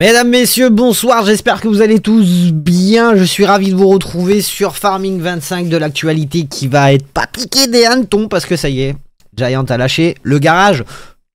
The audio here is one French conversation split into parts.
Mesdames, messieurs, bonsoir, j'espère que vous allez tous bien, je suis ravi de vous retrouver sur Farming 25 de l'actualité qui va être pas piqué des hannetons parce que ça y est, Giant a lâché le garage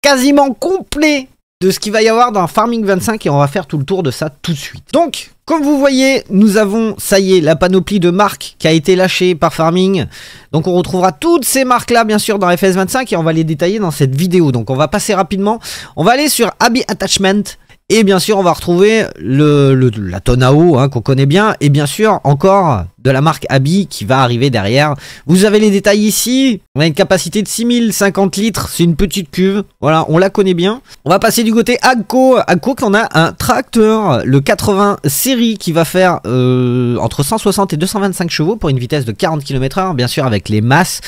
quasiment complet de ce qu'il va y avoir dans Farming 25 et on va faire tout le tour de ça tout de suite. Donc, comme vous voyez, nous avons, ça y est, la panoplie de marques qui a été lâchée par Farming. Donc on retrouvera toutes ces marques-là, bien sûr, dans FS25 et on va les détailler dans cette vidéo. Donc on va passer rapidement. On va aller sur Abi Attachment. Et bien sûr, on va retrouver le, la tonne hein, à eau qu'on connaît bien. Et bien sûr, encore de la marque Abi qui va arriver derrière. Vous avez les détails ici. On a une capacité de 6050 litres. C'est une petite cuve. Voilà, on la connaît bien. On va passer du côté Agco. Agco, on a un tracteur, le 80 série, qui va faire euh, entre 160 et 225 chevaux pour une vitesse de 40 km h Bien sûr, avec les masses.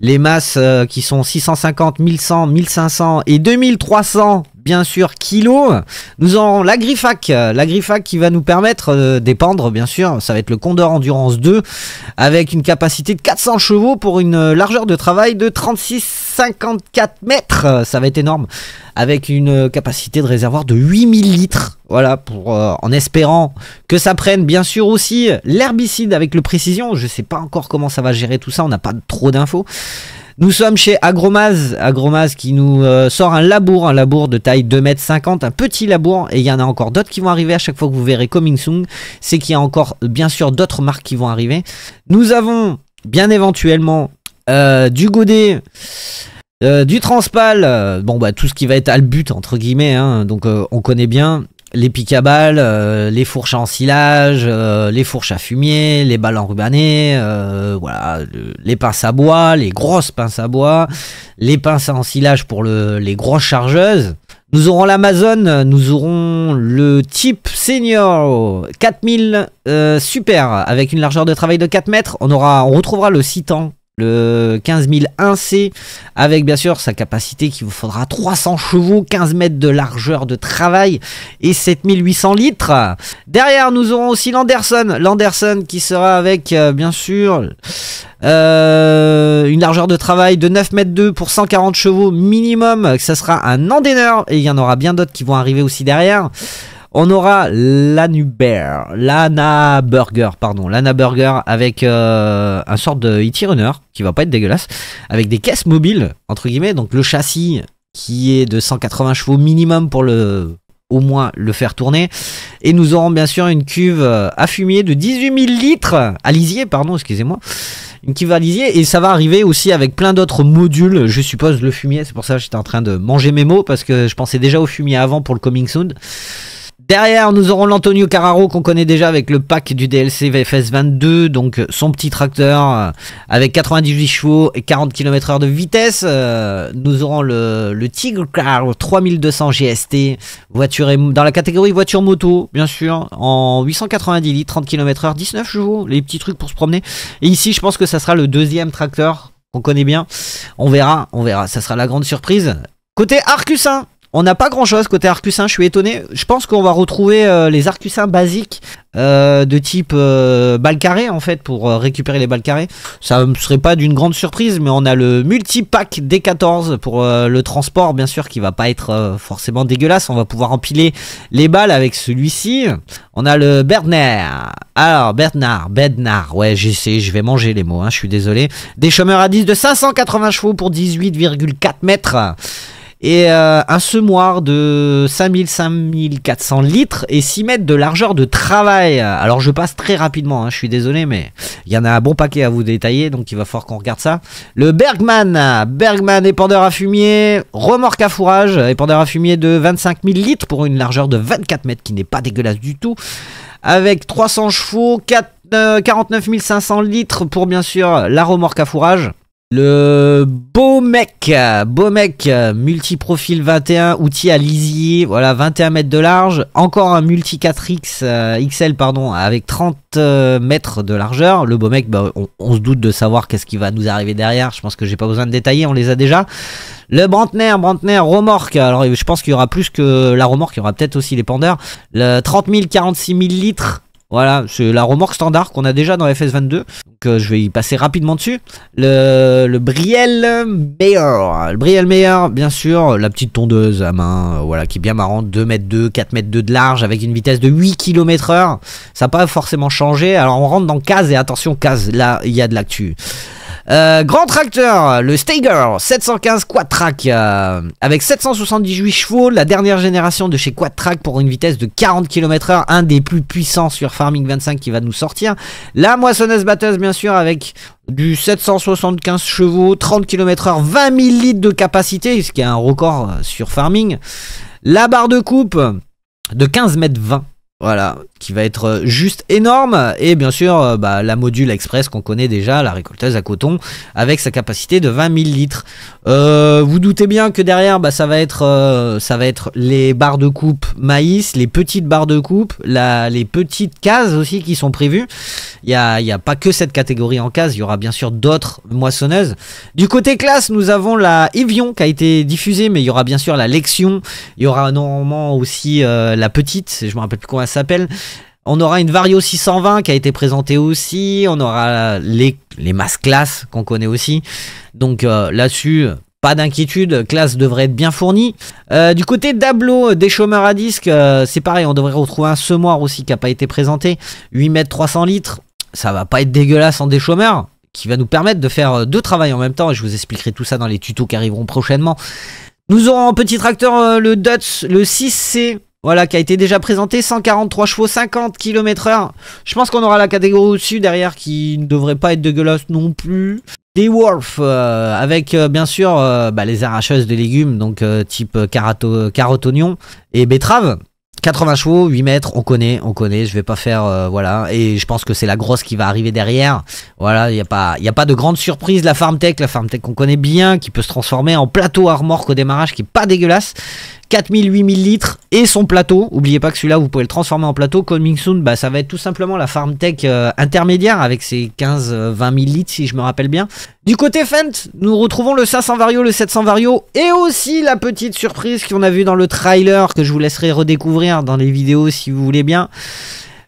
Les masses euh, qui sont 650, 1100, 1500 et 2300 bien sûr Kilo. Nous aurons La l'Agrifac qui va nous permettre euh, d'épandre, bien sûr, ça va être le Condor Endurance 2, avec une capacité de 400 chevaux pour une euh, largeur de travail de 36,54 mètres, ça va être énorme, avec une euh, capacité de réservoir de 8000 litres. Voilà, pour, en espérant que ça prenne bien sûr aussi l'herbicide avec le précision. Je ne sais pas encore comment ça va gérer tout ça, on n'a pas trop d'infos. Nous sommes chez Agromaz, Agromaz qui nous euh, sort un labour, un labour de taille 2m50, un petit labour, et il y en a encore d'autres qui vont arriver à chaque fois que vous verrez Coming Soon, c'est qu'il y a encore bien sûr d'autres marques qui vont arriver. Nous avons bien éventuellement euh, du godet. Euh, du transpal, bon bah tout ce qui va être à le but entre guillemets, hein, donc on connaît bien les pics balles, euh, les fourches à ensilage, euh, les fourches à fumier, les balles en euh, voilà, les pinces à bois, les grosses pinces à bois, les pinces à ensilage pour le, les grosses chargeuses. Nous aurons l'Amazon, nous aurons le type senior 4000 super avec une largeur de travail de 4 mètres. On aura, on retrouvera le Citan le 15001C avec bien sûr sa capacité qui vous faudra 300 chevaux, 15 mètres de largeur de travail et 7800 litres. Derrière nous aurons aussi l'Anderson, l'Anderson qui sera avec euh, bien sûr euh, une largeur de travail de 9 mètres 2 pour 140 chevaux minimum, ça sera un Andener et il y en aura bien d'autres qui vont arriver aussi derrière. On aura l'Anuber, l'Ana Burger, pardon, l'Ana Burger avec euh, un sort de E.T. Runner qui va pas être dégueulasse, avec des caisses mobiles, entre guillemets, donc le châssis qui est de 180 chevaux minimum pour le au moins le faire tourner. Et nous aurons bien sûr une cuve euh, à fumier de 18 000 litres, à lisier, pardon, excusez-moi. Une cuve à lisier, et ça va arriver aussi avec plein d'autres modules, je suppose le fumier, c'est pour ça que j'étais en train de manger mes mots, parce que je pensais déjà au fumier avant pour le coming soon. Derrière, nous aurons l'Antonio Carraro qu'on connaît déjà avec le pack du DLC VFS 22, donc euh, son petit tracteur euh, avec 98 chevaux et 40 km/h de vitesse. Euh, nous aurons le, Tigre Car 3200 GST, voiture dans la catégorie voiture moto, bien sûr, en 890 litres, 30 km/h, 19 chevaux, les petits trucs pour se promener. Et ici, je pense que ça sera le deuxième tracteur qu'on connaît bien. On verra, on verra, ça sera la grande surprise. Côté Arcusin, on n'a pas grand chose côté Arcusin, je suis étonné. Je pense qu'on va retrouver euh, les arcusins basiques euh, de type euh, balle en fait pour euh, récupérer les balles carrées. Ça ne serait pas d'une grande surprise, mais on a le multi-pack D14 pour le transport, bien sûr, qui va pas être forcément dégueulasse. On va pouvoir empiler les balles avec celui-ci. On a le Bernard. Alors, Bernard, Bernard, ouais, j'essaie, je vais manger les mots, hein, je suis désolé. Des chômeurs à 10 de 580 chevaux pour 18,4 mètres et euh, un semoir de 5000-5400 litres et 6 mètres de largeur de travail. Alors je passe très rapidement, hein, je suis désolé, mais il y en a un bon paquet à vous détailler, donc il va falloir qu'on regarde ça. Le Bergman, Bergman épandeur à fumier, remorque à fourrage, épandeur à fumier de 25 000 litres pour une largeur de 24 mètres qui n'est pas dégueulasse du tout, avec 300 chevaux, 4, 49 500 litres pour bien sûr la remorque à fourrage. Le beau mec, beau mec, multiprofil 21, outil à lisier, voilà 21 mètres de large, encore un multi 4x euh, XL pardon avec 30 euh, mètres de largeur. Le beau mec, bah, on, se doute de savoir qu'est-ce qui va nous arriver derrière. Je pense que j'ai pas besoin de détailler, on les a déjà. Le Brantner, Brantner remorque. Alors je pense qu'il y aura plus que la remorque, il y aura peut-être aussi les pendeurs. Le 30 000, 46 000 litres. Voilà, c'est la remorque standard qu'on a déjà dans FS22. Donc euh, je vais y passer rapidement dessus. Le, le Briel Meyer. Le Briel Meyer, bien sûr, la petite tondeuse à main, euh, voilà, qui est bien marrante, 2 m 2, 4 m 2 de large, avec une vitesse de 8 km heure. Ça n'a pas forcément changé. Alors on rentre dans case et attention, case, là, il y a de l'actu. Euh, grand tracteur, le Steiger 715 Track avec 778 chevaux, la dernière génération de chez Track pour une vitesse de 40 km/h, un des plus puissants sur Farming 25 qui va nous sortir. La moissonneuse batteuse bien sûr avec du 775 chevaux, 30 km/h, 20 000 litres de capacité, ce qui est un record euh, sur Farming. La barre de coupe de 15 mètres 20 voilà, qui va être euh, juste énorme. Et bien sûr, euh, bah, la module express qu'on connaît déjà, la récolteuse à coton, avec sa capacité de 20 000 litres. Euh, vous doutez bien que derrière, bah, ça, va être, ça va être les barres de coupe maïs, les petites barres de coupe, la, les petites cases aussi qui sont prévues. Il n'y a, pas que cette catégorie en cases, il y aura bien sûr d'autres moissonneuses. Du côté classe, nous avons la Evion qui a été diffusée, mais il y aura bien sûr la Lexion. Il y aura normalement aussi la petite, je ne me rappelle plus comment s'appelle. On aura une Vario 620 qui a été présentée aussi. On aura les, les masses classes qu'on connaît aussi. Donc euh, là-dessus, pas d'inquiétude, classe devrait être bien fournie. Euh, du côté d'Ablo, euh, des chômeurs à disque, c'est pareil, on devrait retrouver un semoir aussi qui n'a pas été présenté. 8 mètres 300 litres, ça va pas être dégueulasse en des chômeurs, qui va nous permettre de faire deux travaux en même temps, et je vous expliquerai tout ça dans les tutos qui arriveront prochainement. Nous aurons un petit tracteur le Dutz, le 6C, voilà, qui a été déjà présenté, 143 chevaux, 50 km h Je pense qu'on aura la catégorie au-dessus derrière qui ne devrait pas être dégueulasse non plus. Des Wolf, euh, avec euh, bien sûr euh, bah, les arracheuses de légumes, donc type carato, carotte, oignon et betterave. 80 chevaux, 8 mètres, on connaît, on connaît, je vais pas faire, voilà, et je pense que c'est la grosse qui va arriver derrière, voilà, il n'y a, pas, y a pas de grande surprise, la Tech, la Tech qu'on connaît bien, qui peut se transformer en plateau à remorque au démarrage, qui est pas dégueulasse, 4000, 8000 litres et son plateau. Oubliez pas que celui-là, vous pouvez le transformer en plateau. Coming soon, bah, ça va être tout simplement la farm tech euh, intermédiaire avec ses 15, 20 000 litres si je me rappelle bien. Du côté Fent, nous retrouvons le 500 Vario, le 700 Vario et aussi la petite surprise qu'on a vue dans le trailer que je vous laisserai redécouvrir dans les vidéos si vous voulez bien.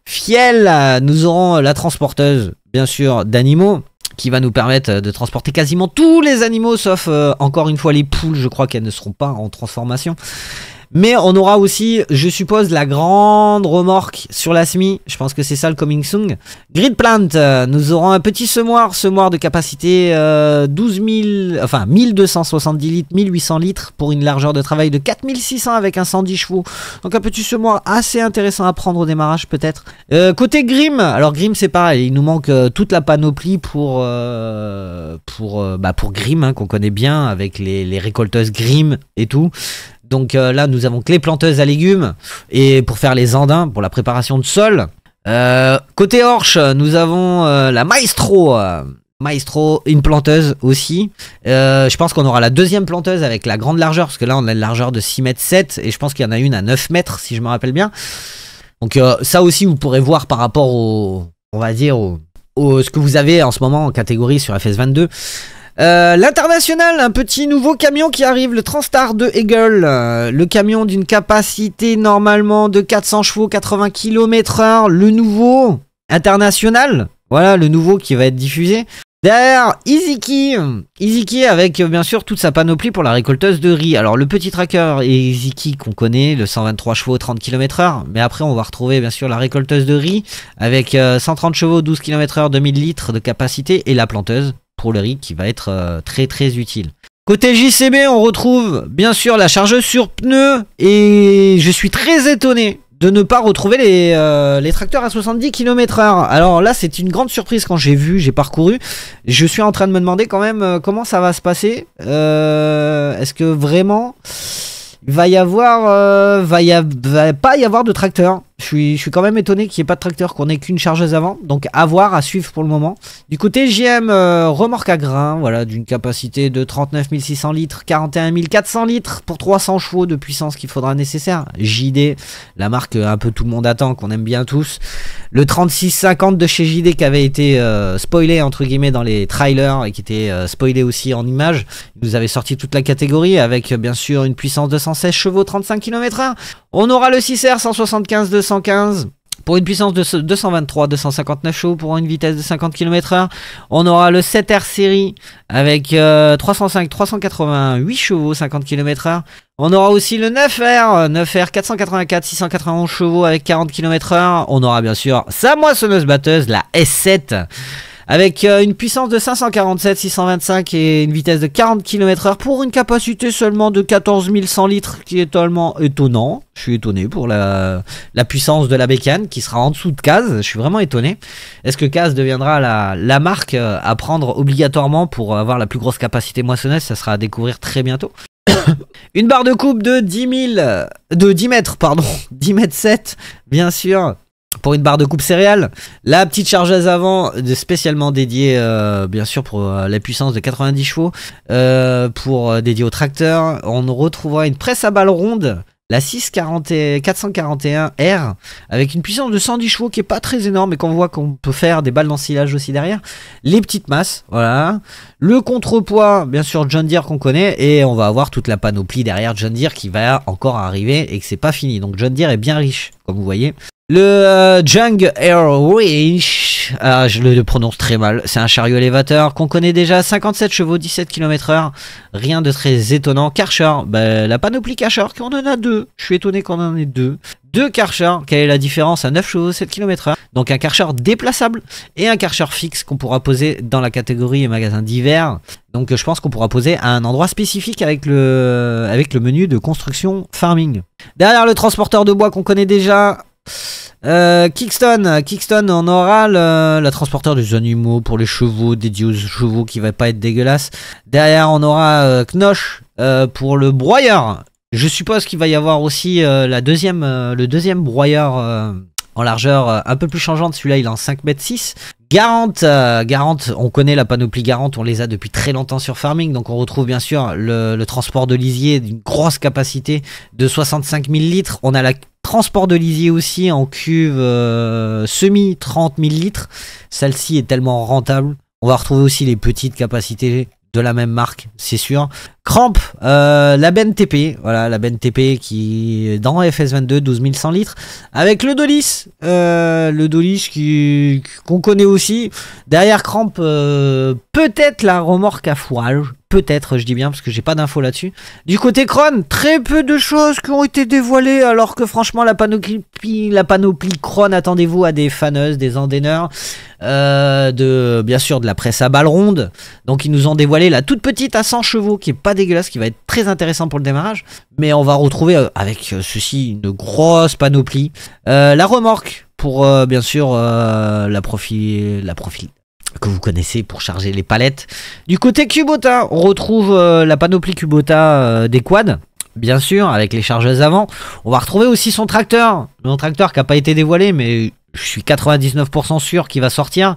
Fiel, nous aurons la transporteuse, bien sûr, d'animaux qui va nous permettre euh, de transporter quasiment tous les animaux, sauf euh, encore une fois les poules, je crois qu'elles ne seront pas en transformation. Mais on aura aussi, je suppose, la grande remorque sur la SMI. Je pense que c'est ça le coming soon. Grid Plant, euh, nous aurons un petit semoir, semoir de capacité euh, 12 enfin 1270 litres, 1800 litres pour une largeur de travail de 4600 avec un 110 chevaux. Donc un petit semoir assez intéressant à prendre au démarrage peut-être. Euh, côté Grim, alors Grim c'est pareil, il nous manque euh, toute la panoplie pour euh, pour bah, pour Grim hein, qu'on connaît bien avec les, les récolteuses Grim et tout. Donc euh, là, nous avons que les planteuses à légumes et pour faire les andins, pour la préparation de sol. Euh, côté orche, nous avons euh, la maestro. Maestro, une planteuse aussi. je pense qu'on aura la deuxième planteuse avec la grande largeur, parce que là on a une largeur de 6 mètres 7 et je pense qu'il y en a une à 9 mètres si je me rappelle bien. Donc ça aussi vous pourrez voir par rapport au, on va dire, ce que vous avez en ce moment en catégorie sur FS22. Euh, l'international, un petit nouveau camion qui arrive, le Transstar de Hegel. Euh, le camion d'une capacité normalement de 400 chevaux, 80 km/h. Le nouveau international. Voilà, le nouveau qui va être diffusé. Derrière, Iziki. Iziki avec euh, bien sûr toute sa panoplie pour la récolteuse de riz. Alors le petit tracker et Iziki qu'on connaît, le 123 chevaux 30 km h Mais après on va retrouver bien sûr la récolteuse de riz avec 130 chevaux 12 km h 2000 litres de capacité et la planteuse pour le rig qui va être euh, très très utile. Côté JCB, on retrouve bien sûr la chargeuse sur pneus et je suis très étonné de ne pas retrouver les, euh, les tracteurs à 70 km h Alors là, c'est une grande surprise quand j'ai vu, j'ai parcouru. Je suis en train de me demander quand même euh, comment ça va se passer. Est-ce que vraiment il va y avoir, va, y va pas y avoir de tracteurs je suis, je suis quand même étonné qu'il n'y ait pas de tracteur, qu'on ait qu'une chargeuse avant. Donc à voir, à suivre pour le moment. Du côté JM euh, remorque à grain, voilà, d'une capacité de 39 600 litres, 41 400 litres pour 300 chevaux de puissance qu'il faudra nécessaire. JD, la marque un peu tout le monde attend, qu'on aime bien tous. Le 3650 de chez JD qui avait été euh, spoilé entre guillemets dans les trailers et qui était euh, spoilé aussi en images. Il nous avait sorti toute la catégorie avec bien sûr une puissance de 116 chevaux, 35 km/h. On aura le 6R 175 de 215 pour une puissance de 223, 259 chevaux pour une vitesse de 50 km/h. On aura le 7R série avec 305, euh, 388 chevaux, 50 km/h. On aura aussi le 9R, 9R 484, 691 chevaux avec 40 km/h. On aura bien sûr sa moissonneuse batteuse, la S7. Avec euh, une puissance de 547, 625 et une vitesse de 40 km/h pour une capacité seulement de 14100 100 litres, qui est totalement étonnant. Je suis étonné pour la, puissance de la bécane qui sera en dessous de Caz. Je suis vraiment étonné. Est-ce que Caz deviendra la, marque euh, à prendre obligatoirement pour avoir la plus grosse capacité moissonneuse Ça sera à découvrir très bientôt. une barre de coupe de 10 de 10 mètres, pardon, 10 mètres 7, bien sûr pour une barre de coupe céréales. La petite chargeuse avant, spécialement dédiée, euh, bien sûr, pour euh, la puissance de 90 chevaux, euh, pour dédier au tracteur. On retrouvera une presse à balles ronde. La 641 r avec une puissance de 110 chevaux qui est pas très énorme et qu'on voit qu'on peut faire des balles d'ensilage aussi derrière. Les petites masses, voilà. Le contrepoids, bien sûr John Deere qu'on connaît et on va avoir toute la panoplie derrière John Deere qui va encore arriver et que c'est pas fini. Donc John Deere est bien riche, comme vous voyez. Le euh, Jung Range, ah, je le, prononce très mal, c'est un chariot élévateur qu'on connaît déjà, 57 chevaux, 17 km h rien de très étonnant. Karcher, bah, la panoplie Karcher, qu'on en a deux, je suis étonné qu'on en ait deux. Deux Karcher, quelle est la différence à 9 chevaux, 7 km h Donc un Karcher déplaçable et un Karcher fixe qu'on pourra poser dans la catégorie magasin d'hiver. Donc je pense qu'on pourra poser à un endroit spécifique avec le, avec le menu de construction farming. Derrière le transporteur de bois qu'on connaît déjà, euh, Kingston, on aura euh, la transporteur des animaux pour les chevaux, dédié aux chevaux qui va pas être dégueulasse. Derrière, on aura euh, Knoche pour le broyeur. Je suppose qu'il va y avoir aussi la deuxième, le deuxième broyeur en largeur euh, un peu plus changeante. Celui-là, il est en 5m6. Euh, Garante, on connaît la panoplie Garante, on les a depuis très longtemps sur Farming, donc on retrouve bien sûr le, transport de lisier d'une grosse capacité de 65 000 litres. On a la transport de lisier aussi en cuve semi 30 000 litres. Celle-ci est tellement rentable. On va retrouver aussi les petites capacités de la même marque, c'est sûr. Cramp, euh, la BNTP, voilà, la BNTP qui est dans FS22, 12100 litres, avec le Dolis, euh, le Dolis qu'on connaît aussi. Derrière Cramp, euh, peut-être la remorque à fourrage, peut-être, je dis bien parce que j'ai pas d'infos là-dessus. Du côté Kron, très peu de choses qui ont été dévoilées, alors que franchement, la panoplie, la attendez-vous à des faneuses, des endéneurs, de, bien sûr, de la presse à balles rondes. Donc, ils nous ont dévoilé la toute petite à 100 chevaux qui est pas dégueulasse qui va être très intéressant pour le démarrage. Mais on va retrouver euh, avec euh, ceci une grosse panoplie. Euh, la remorque pour bien sûr la profil, la profil, que vous connaissez pour charger les palettes. Du côté Kubota, on retrouve la panoplie Kubota des quads, bien sûr, avec les chargeuses avant. On va retrouver aussi son tracteur, mon tracteur qui n'a pas été dévoilé, mais je suis 99% sûr qu'il va sortir.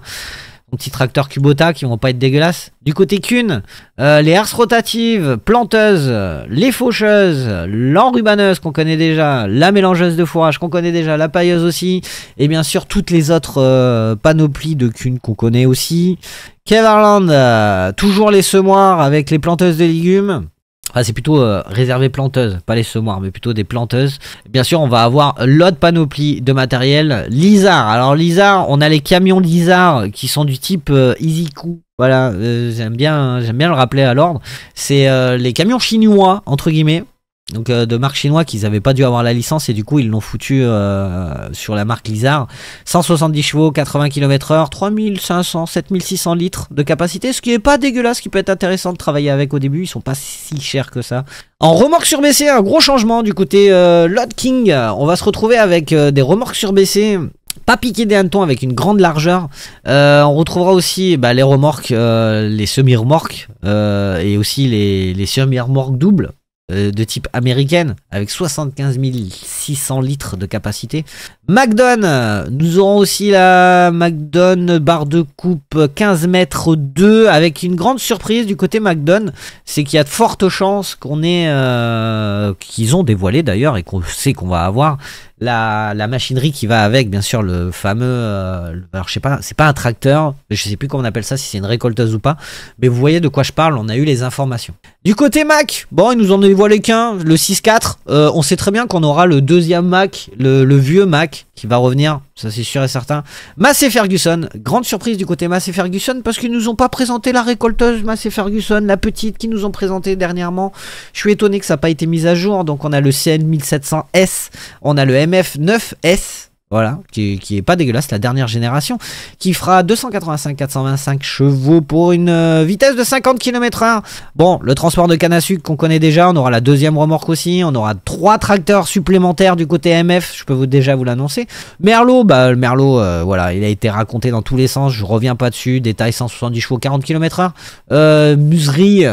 Un petit tracteur Kubota qui vont pas être dégueulasses. Du côté cune, euh, les herses rotatives, planteuses, les faucheuses, l'enrubaneuse qu'on connaît déjà, la mélangeuse de fourrage qu'on connaît déjà, la pailleuse aussi, et bien sûr toutes les autres euh, panoplies de cune qu'on connaît aussi. Kevarland, euh, toujours les semoirs avec les planteuses de légumes. Ah, c'est plutôt euh, réservé planteuse, pas les semoirs, mais plutôt des planteuses. Bien sûr, on va avoir l'autre panoplie de matériel, Lizard. Alors Lizard, on a les camions Lizard qui sont du type euh, easy Voilà, euh, j'aime bien, hein, j'aime bien le rappeler à l'ordre. C'est les camions chinois entre guillemets donc euh, de marque chinoise qu'ils n'avaient pas dû avoir la licence et du coup ils l'ont foutu euh, sur la marque Lizard. 170 chevaux, 80 km/h, 3500, 7600 litres de capacité, ce qui est pas dégueulasse, ce qui peut être intéressant de travailler avec au début, ils sont pas si chers que ça. En remorque BC un gros changement du côté euh, King, on va se retrouver avec euh, des remorques sur BC pas piqué des hannetons avec une grande largeur. on retrouvera aussi bah, les remorques, les semi-remorques et aussi les, les semi-remorques doubles. Euh, de type américaine avec 75 600 litres de capacité. McDon, nous aurons aussi la McDon barre de coupe 15 mètres 2 avec une grande surprise du côté McDon, c'est qu'il y a de fortes chances qu'on ait, euh, qu'ils ont dévoilé d'ailleurs et qu'on sait qu'on va avoir la, machinerie qui va avec, bien sûr, le fameux. Euh, alors, je sais pas, c'est pas un tracteur, je sais plus comment on appelle ça, si c'est une récolteuse ou pas, mais vous voyez de quoi je parle, on a eu les informations. Du côté Mac, bon, ils nous en dévoilé qu'un, le 6.4. 4 euh, on sait très bien qu'on aura le deuxième Mac, le, vieux Mac, qui va revenir, ça c'est sûr et certain. et Ferguson, grande surprise du côté et Ferguson, parce qu'ils nous ont pas présenté la récolteuse et Ferguson, la petite qu'ils nous ont présenté dernièrement. Je suis étonné que ça n'a pas été mis à jour, donc on a le CN1700S, on a le M MF9S. Voilà, qui, est pas dégueulasse, la dernière génération, qui fera 285-425 chevaux pour une euh, vitesse de 50 km/h. Bon, le transport de canne à sucre qu'on connaît déjà, on aura la deuxième remorque aussi, on aura trois tracteurs supplémentaires du côté MF, je peux vous, déjà vous l'annoncer. Merlot, bah le Merlot, euh, voilà, il a été raconté dans tous les sens, je reviens pas dessus, détail 170 chevaux, 40 km/h. Euh, muserie,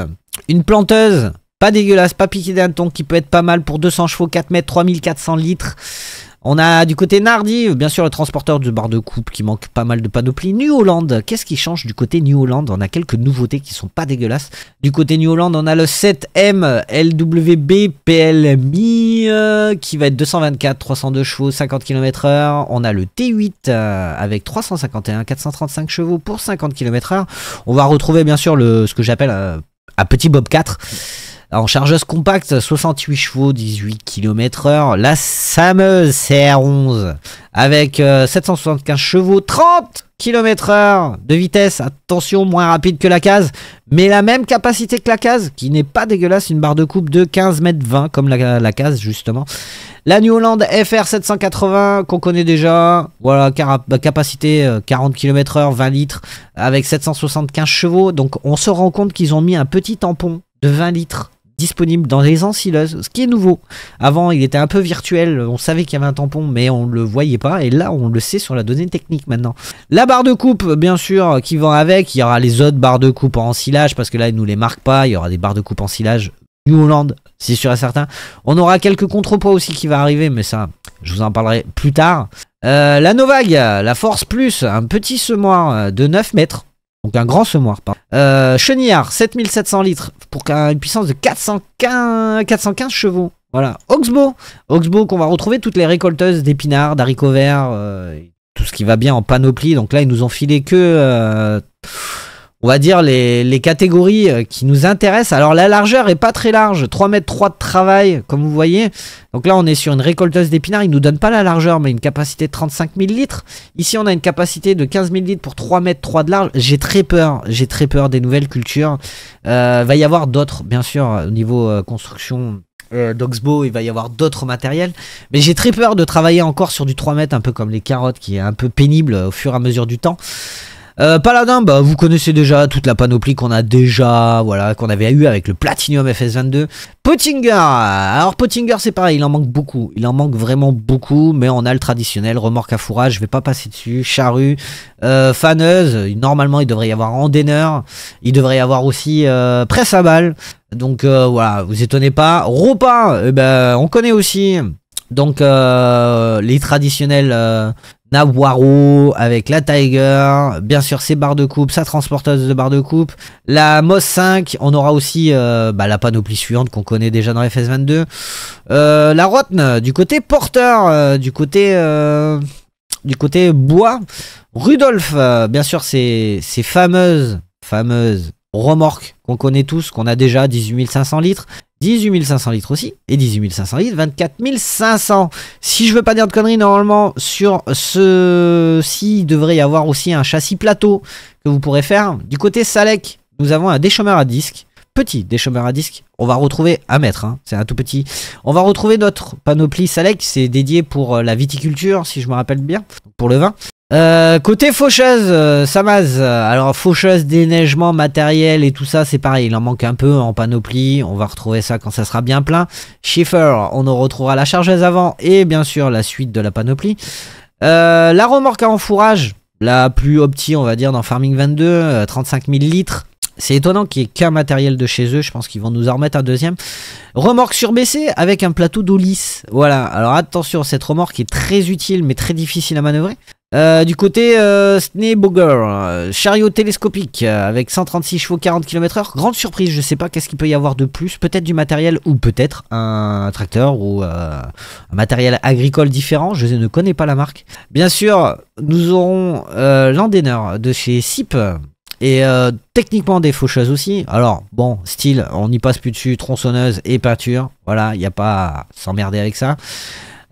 une planteuse, pas dégueulasse, pas piqué d'un ton qui peut être pas mal pour 200 chevaux, 4 mètres, 3400 litres. On a du côté Nardi, bien sûr le transporteur de barre de coupe qui manque pas mal de panoplie. New Holland, qu'est-ce qui change du côté New Holland On a quelques nouveautés qui sont pas dégueulasses. Du côté New Holland, on a le 7M LWB PLMI euh, qui va être 224, 302 chevaux, 50 km/h. On a le T8 euh, avec 351, 435 chevaux pour 50 km/h. On va retrouver bien sûr le ce que j'appelle un euh, petit Bob 4 en chargeuse compacte, 68 chevaux, 18 km/h, la Sameuse CR11 avec 775 euh, chevaux, 30 km/h de vitesse, attention, moins rapide que la case, mais la même capacité que la case, qui n'est pas dégueulasse, une barre de coupe de 15 mètres 20 comme la, case justement. La New Holland FR 780 qu'on connaît déjà, voilà, capacité 40 km/h, 20 litres, avec 775 chevaux, donc on se rend compte qu'ils ont mis un petit tampon de 20 litres disponible dans les ensileuses, ce qui est nouveau. Avant, il était un peu virtuel, on savait qu'il y avait un tampon, mais on ne le voyait pas, et là, on le sait sur la donnée technique maintenant. La barre de coupe, bien sûr, qui va avec, il y aura les autres barres de coupe en silage, parce que là, ils nous les marquent pas, il y aura des barres de coupe en silage New Holland, c'est sûr et certain. On aura quelques contrepoids aussi qui va arriver, mais ça, je vous en parlerai plus tard. Euh, la Novag, la Force Plus, un petit semoir de 9 mètres donc un grand semoir, pardon. Euh, chenillard, 7700 litres pour une puissance de 415, chevaux. Voilà. Oxbow. Oxbow qu'on va retrouver toutes les récolteuses d'épinards, d'haricots verts, euh, tout ce qui va bien en panoplie. Donc là, ils nous ont filé que... Euh, on va dire, les, les, catégories euh, qui nous intéressent. Alors la largeur est pas très large, 3 mètres 3 de travail, comme vous voyez. Donc là, on est sur une récolteuse d'épinards. Il nous donne pas la largeur, mais une capacité de 35 000 litres. Ici, on a une capacité de 15 000 litres pour 3 mètres 3 de large. J'ai très peur, j'ai très peur des nouvelles cultures. Euh, va y avoir d'autres, bien sûr, euh, au niveau euh, construction. Euh, d'Oxbow, il va y avoir d'autres matériels. Mais j'ai très peur de travailler encore sur du 3 mètres, un peu comme les carottes, qui est un peu pénible au fur et à mesure du temps. Euh, Paladin, bah, vous connaissez déjà toute la panoplie qu'on a déjà, voilà, qu'on avait eu avec le Platinum FS22. Pottinger, alors Pottinger c'est pareil, il en manque beaucoup, il en manque vraiment beaucoup, mais on a le traditionnel, remorque à fourrage, je vais pas passer dessus, charrue, euh, faneuse, normalement il devrait y avoir endaineur, il devrait y avoir aussi euh, presse à balle. donc euh, voilà, vous étonnez pas. Ropa, eh ben, on connaît aussi, donc euh, les traditionnels euh, Nabuaro avec la Tiger, bien sûr ses barres de coupe, sa transporteuse de barres de coupe, la Mos 5, on aura aussi euh, bah, la panoplie suivante qu'on connaît déjà dans FS22, euh, la Rotne du côté porteur, euh, du côté du côté bois, Rudolf, bien sûr ses ses fameuses fameuses remorques qu'on connaît tous, qu'on a déjà 500 litres, 18 500 litres aussi, et 18 500 litres, 24 500. Si je veux pas dire de conneries, normalement, sur ceci, il devrait y avoir aussi un châssis plateau que vous pourrez faire. Du côté Salec, nous avons un déchômeur à disque, petit déchômeur à disque. On va retrouver un mètre, hein, c'est un tout petit. On va retrouver notre panoplie Salec, c'est dédié pour euh, la viticulture, si je me rappelle bien, pour le vin. Euh, côté faucheuse, euh, Samaz, euh, alors faucheuse, déneigement, matériel et tout ça, c'est pareil, il en manque un peu en panoplie, on va retrouver ça quand ça sera bien plein. Schiffer, on en retrouvera la chargeuse avant et bien sûr la suite de la panoplie. Euh, la remorque à enfourrage, la plus opti on va dire dans Farming 22, 35 000 litres. C'est étonnant qu'il n'y ait qu'un matériel de chez eux, je pense qu'ils vont nous en remettre un deuxième. Remorque surbaissée avec un plateau d'eau lisse. Voilà, alors attention, cette remorque est très utile mais très difficile à manœuvrer. Euh, du côté euh, euh chariot télescopique euh, avec 136 chevaux 40 km/h. Grande surprise, je sais pas qu'est-ce qu'il peut y avoir de plus. Peut-être du matériel ou peut-être un tracteur ou un matériel agricole différent. Je ne connais pas la marque. Bien sûr, nous aurons l'Andener de chez SIP. Et techniquement des faucheuses aussi. Alors bon, style, on n'y passe plus dessus, tronçonneuse et peinture. Voilà, il n'y a pas à s'emmerder avec ça.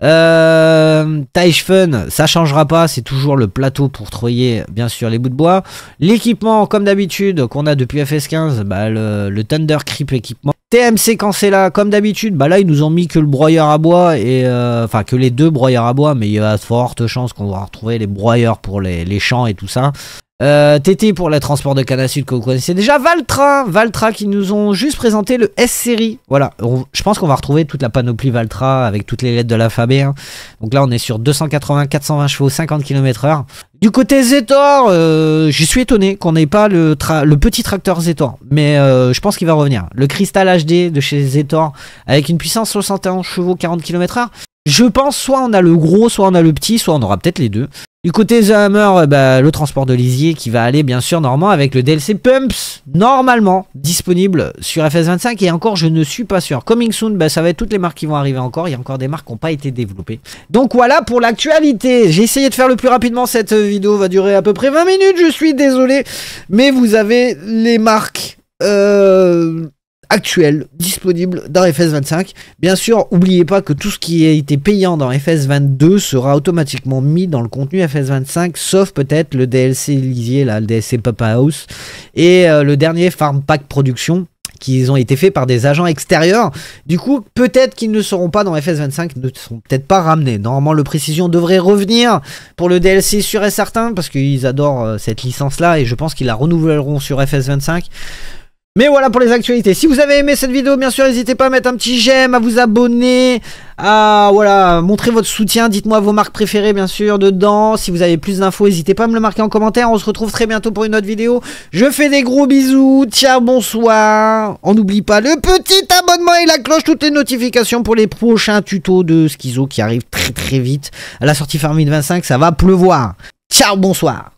Euh, Fun, ça changera pas, c'est toujours le plateau pour troyer bien sûr les bouts de bois. L'équipement, comme d'habitude, qu'on a depuis FS15, bah, le, Thunder Creep équipement. TMC là comme d'habitude, bah là ils nous ont mis que le broyeur à bois et euh, enfin que les deux broyeurs à bois, mais il y a de forte chance qu'on va retrouver les broyeurs pour les, les champs et tout ça. TT euh, pour les transport de Cannes Sud que vous connaissez déjà. Valtra, Valtra qui nous ont juste présenté le S-Série. Voilà, je pense qu'on va retrouver toute la panoplie Valtra avec toutes les lettres de l'alphabet. Hein. Donc là, on est sur 280, 420 chevaux, 50 km/h. Du côté Zetor, euh, je suis étonné qu'on n'ait pas le, petit tracteur Zetor, mais euh, je pense qu'il va revenir. Le Crystal HD de chez Zetor avec une puissance 71 chevaux, 40 km/h. Je pense soit on a le gros, soit on a le petit, soit on aura peut-être les deux. Du côté The Hammer, eh ben, le transport de lisier qui va aller bien sûr normalement avec le DLC Pumps, normalement disponible sur FS25 et encore je ne suis pas sûr. Coming Soon, ben, ça va être toutes les marques qui vont arriver encore, il y a encore des marques qui n'ont pas été développées. Donc voilà pour l'actualité, j'ai essayé de faire le plus rapidement, cette vidéo va durer à peu près 20 minutes, je suis désolé, mais vous avez les marques... Euh actuelle disponible dans FS25. Bien sûr, n'oubliez pas que tout ce qui a été payant dans FS22 sera automatiquement mis dans le contenu FS25, sauf peut-être le DLC Lisier, là, le DLC Papa House, et euh, le dernier Farm Pack Production Qui ont été faits par des agents extérieurs. Du coup, peut-être qu'ils ne seront pas dans FS25, ne seront peut-être pas ramenés. Normalement, le précision devrait revenir pour le DLC sûr et certain, parce qu'ils adorent euh, cette licence-là et je pense qu'ils la renouvelleront sur FS25. Mais voilà pour les actualités. Si vous avez aimé cette vidéo, bien sûr, n'hésitez pas à mettre un petit j'aime, à vous abonner, à voilà, montrer votre soutien. Dites-moi vos marques préférées, bien sûr, dedans. Si vous avez plus d'infos, n'hésitez pas à me le marquer en commentaire. On se retrouve très bientôt pour une autre vidéo. Je fais des gros bisous. Ciao, bonsoir. On n'oublie pas le petit abonnement et la cloche, toutes les notifications pour les prochains tutos de Schizo qui arrivent très très vite. À la sortie Farming 25, ça va pleuvoir. Ciao, bonsoir.